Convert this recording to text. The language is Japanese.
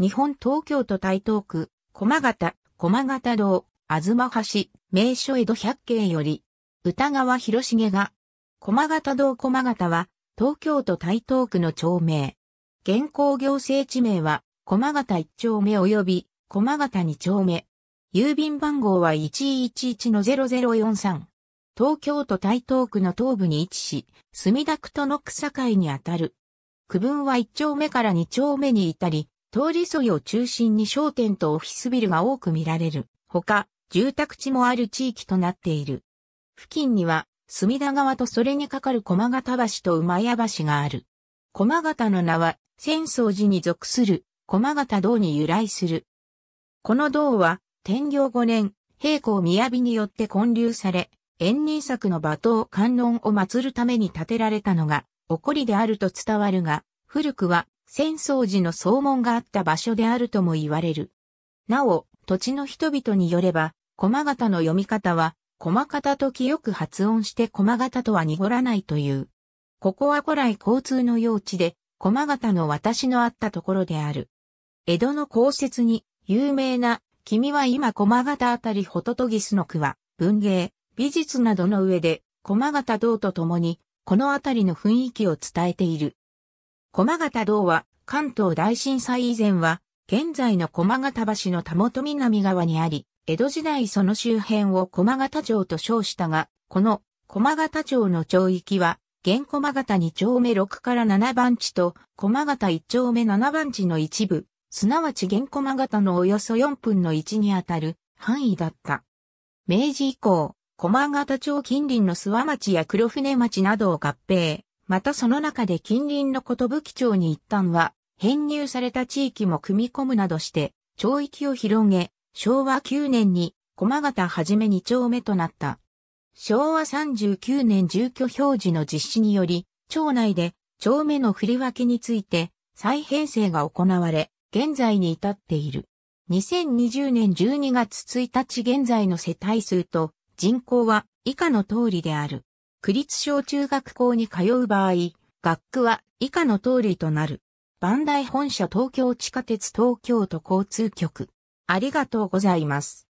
日本東京都台東区、駒形、駒形堂、ま橋、名所江戸百景より、歌川広重が、駒形堂駒形は、東京都台東区の町名。現行行政地名は、駒形一丁目及び、駒形二丁目。郵便番号は111-0043。東京都台東区の東部に位置し、墨田区との草会にあたる。区分は一丁目から二丁目に至り、通り沿いを中心に商店とオフィスビルが多く見られる。ほか、住宅地もある地域となっている。付近には、隅田川とそれに架かる駒形橋と馬屋橋がある。駒形の名は、浅草寺に属する、駒形道に由来する。この道は、天行5年、平行雅によって建立され、延任作の馬頭観音を祀るために建てられたのが、起こりであると伝わるが、古くは浅草寺の総門があった場所であるとも言われる。なお、土地の人々によれば、駒形の読み方は、駒形と清く発音して駒形とは濁らないという。ここは古来交通の用地で、駒形の私のあったところである。江戸の公説に、有名な、君は今駒形あたりホトトギスの句は、文芸、美術などの上で、駒形道と共に、このあたりの雰囲気を伝えている。駒形道は関東大震災以前は現在の駒形橋のたもと南側にあり、江戸時代その周辺を駒形町と称したが、この駒形町の町域は、現駒形2丁目6から7番地と駒形1丁目7番地の一部、すなわち現駒形のおよそ4分の1にあたる範囲だった。明治以降、駒形町近隣の諏訪町や黒船町などを合併。またその中で近隣の小とぶ町に一旦は、編入された地域も組み込むなどして、町域を広げ、昭和9年に、駒形はじめ2丁目となった。昭和39年住居表示の実施により、町内で、町目の振り分けについて、再編成が行われ、現在に至っている。2020年12月1日現在の世帯数と人口は以下の通りである。区立小中学校に通う場合、学区は以下の通りとなる。ダイ本社東京地下鉄東京都交通局。ありがとうございます。